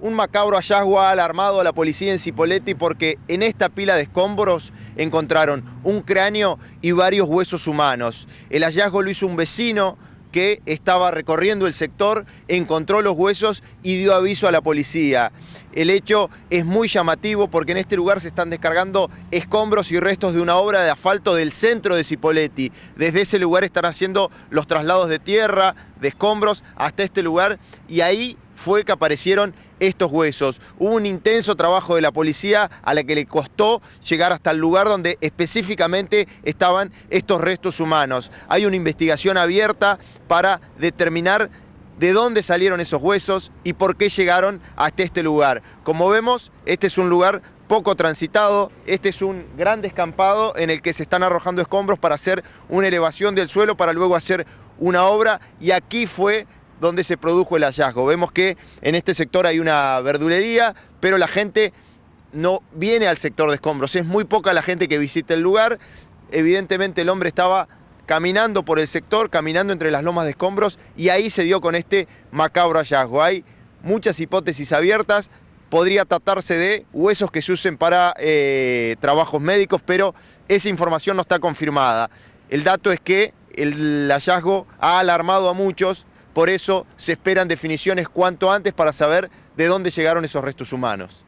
un macabro hallazgo ha alarmado a la policía en cipoletti porque en esta pila de escombros encontraron un cráneo y varios huesos humanos. El hallazgo lo hizo un vecino que estaba recorriendo el sector, encontró los huesos y dio aviso a la policía. El hecho es muy llamativo porque en este lugar se están descargando escombros y restos de una obra de asfalto del centro de Cipoletti. Desde ese lugar están haciendo los traslados de tierra, de escombros, hasta este lugar y ahí fue que aparecieron estos huesos. Hubo un intenso trabajo de la policía a la que le costó llegar hasta el lugar donde específicamente estaban estos restos humanos. Hay una investigación abierta para determinar de dónde salieron esos huesos y por qué llegaron hasta este lugar. Como vemos, este es un lugar poco transitado, este es un gran descampado en el que se están arrojando escombros para hacer una elevación del suelo para luego hacer una obra y aquí fue donde se produjo el hallazgo. Vemos que en este sector hay una verdulería, pero la gente no viene al sector de escombros. Es muy poca la gente que visita el lugar. Evidentemente el hombre estaba caminando por el sector, caminando entre las lomas de escombros y ahí se dio con este macabro hallazgo. Hay muchas hipótesis abiertas. Podría tratarse de huesos que se usen para eh, trabajos médicos, pero esa información no está confirmada. El dato es que el hallazgo ha alarmado a muchos, por eso se esperan definiciones cuanto antes para saber de dónde llegaron esos restos humanos.